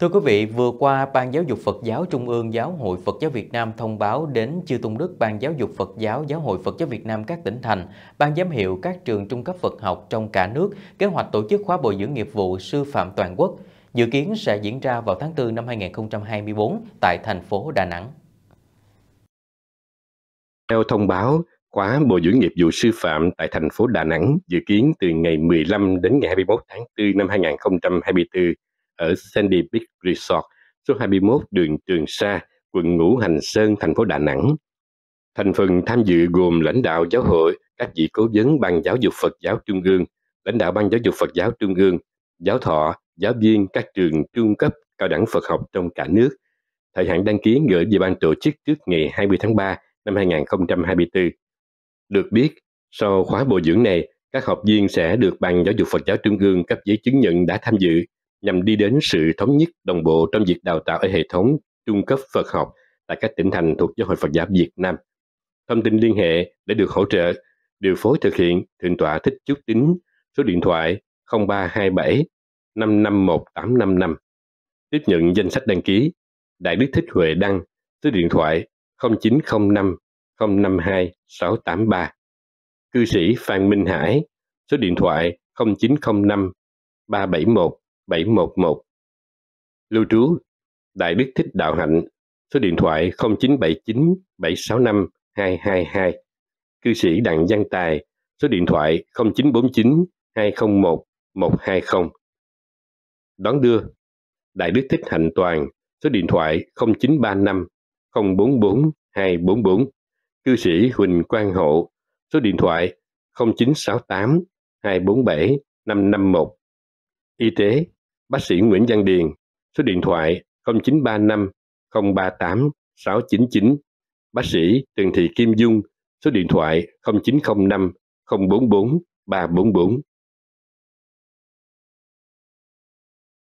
Thưa quý vị, vừa qua, Ban Giáo dục Phật giáo Trung ương Giáo hội Phật giáo Việt Nam thông báo đến Chư Tôn Đức Ban Giáo dục Phật giáo Giáo hội Phật giáo Việt Nam các tỉnh thành, Ban giám hiệu các trường trung cấp Phật học trong cả nước kế hoạch tổ chức khóa bồi dưỡng nghiệp vụ sư phạm toàn quốc, dự kiến sẽ diễn ra vào tháng 4 năm 2024 tại thành phố Đà Nẵng. Theo thông báo, khóa bồi dưỡng nghiệp vụ sư phạm tại thành phố Đà Nẵng dự kiến từ ngày 15 đến ngày 21 tháng 4 năm 2024 ở Sandy Beach Resort, số 21 đường Trường Sa, quận Ngũ Hành Sơn, thành phố Đà Nẵng. Thành phần tham dự gồm lãnh đạo giáo hội, các vị cố vấn ban giáo dục Phật giáo Trung ương, lãnh đạo ban giáo dục Phật giáo Trung ương, giáo thọ, giáo viên các trường trung cấp cao đẳng Phật học trong cả nước. Thời hạn đăng ký gửi về ban tổ chức trước ngày 20 tháng 3 năm 2024. Được biết, sau khóa bồi dưỡng này, các học viên sẽ được Ban Giáo dục Phật giáo Trung ương cấp giấy chứng nhận đã tham dự nhằm đi đến sự thống nhất đồng bộ trong việc đào tạo ở hệ thống trung cấp Phật học tại các tỉnh thành thuộc Giáo hội Phật giáo Việt Nam. Thông tin liên hệ để được hỗ trợ, điều phối thực hiện Thượng tọa Thích Chúc Tính, số điện thoại 0327 551855. Tiếp nhận danh sách đăng ký, Đại Đức Thích Huệ Đăng, số điện thoại 0905 052 683. Cư sĩ Phan Minh Hải, số điện thoại 0905 371 711. Lưu trú Đại Đức Thích Đạo Hạnh, số điện thoại 0979 765 222. Cư sĩ Đặng Văn Tài, số điện thoại 0949 201 120. Đón đưa Đại Đức Thích Hạnh Toàn, số điện thoại 0935 044 244. Cư sĩ Huỳnh Quang Hộ, số điện thoại 0968 247 551. Y tế Bác sĩ Nguyễn Văn Điền, số điện thoại 0935 038 699. Bác sĩ Trần Thị Kim Dung, số điện thoại 0905 044 344.